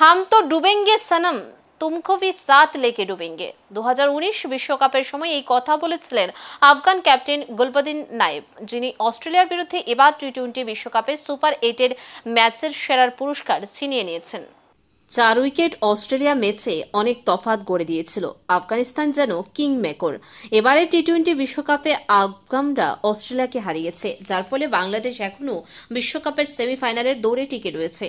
হাম তো ডুবেঙ্গে সনম তুমকো সাত লেকে ডুবেঙ্গে দু বিশ্বকাপের সময় এই কথা বলেছিলেন আফগান ক্যাপ্টেন গুলবদিন নাইব যিনি অস্ট্রেলিয়ার বিরুদ্ধে এবার টি টোয়েন্টি বিশ্বকাপের সুপার এইটের ম্যাচের সেরার পুরস্কার ছিনিয়ে নিয়েছেন চার উইকেট অস্ট্রেলিয়া ম্যাচে অনেক তফাত গড়ে দিয়েছিল আফগানিস্তান যেন কিং মেকর এবারে টি টোয়েন্টি বিশ্বকাপে আফগানরা অস্ট্রেলিয়াকে হারিয়েছে যার ফলে বাংলাদেশ এখনও বিশ্বকাপের সেমিফাইনালের দৌড়ে টিকে রয়েছে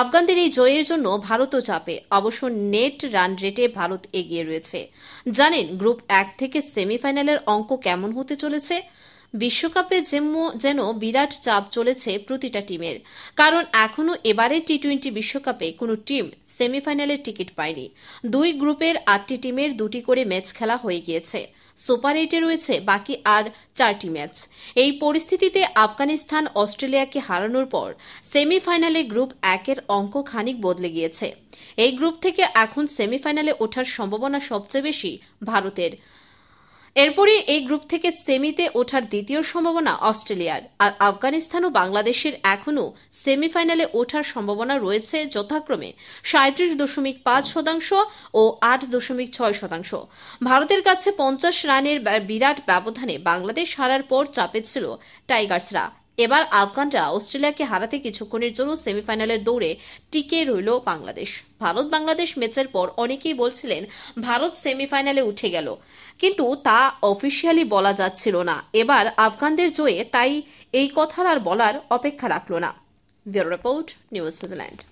আফগানদের এই জয়ের জন্য ভারতও চাপে অবশ্য নেট রান রেটে ভারত এগিয়ে রয়েছে জানেন গ্রুপ এক থেকে সেমিফাইনালের অঙ্ক কেমন হতে চলেছে বিশ্বকাপে যেন বিরাট চাপ চলেছে প্রতিটা টিমের কারণ এখনও এবারের টি টোয়েন্টি বিশ্বকাপে কোনো টিম সেমিফাইনালের টিকিট পায়নি দুই গ্রুপের আটটি টিমের দুটি করে ম্যাচ খেলা হয়ে গিয়েছে সুপার এইটে রয়েছে বাকি আর চারটি ম্যাচ এই পরিস্থিতিতে আফগানিস্তান অস্ট্রেলিয়াকে হারানোর পর সেমিফাইনালে গ্রুপ একের অঙ্ক খানিক বদলে গিয়েছে এই গ্রুপ থেকে এখন সেমিফাইনালে ওঠার সম্ভাবনা সবচেয়ে বেশি ভারতের এরপরে এই গ্রুপ থেকে সেমিতে ওঠার দ্বিতীয় সম্ভাবনা অস্ট্রেলিয়ার আর আফগানিস্তান ও বাংলাদেশের এখনও সেমিফাইনালে ওঠার সম্ভাবনা রয়েছে যথাক্রমে সাঁত্রিশ দশমিক পাঁচ শতাংশ ও আট দশমিক ছয় শতাংশ ভারতের কাছে পঞ্চাশ রানের বিরাট ব্যবধানে বাংলাদেশ হারার পর চাপে ছিল টাইগার্সরা এবার আফগানরা অস্ট্রেলিয়াকে হারাতে কিছুক্ষণের জন্য সেমিফাইনালের দৌড়ে টিকে রইল বাংলাদেশ ভারত বাংলাদেশ ম্যাচের পর অনেকেই বলছিলেন ভারত সেমিফাইনালে উঠে গেল কিন্তু তা অফিসিয়ালি বলা যাচ্ছিল না এবার আফগানদের জয়ে তাই এই কথার আর বলার অপেক্ষা রাখল না ব্যুরো রিপোর্ট নিউজ সুইজারল্যান্ড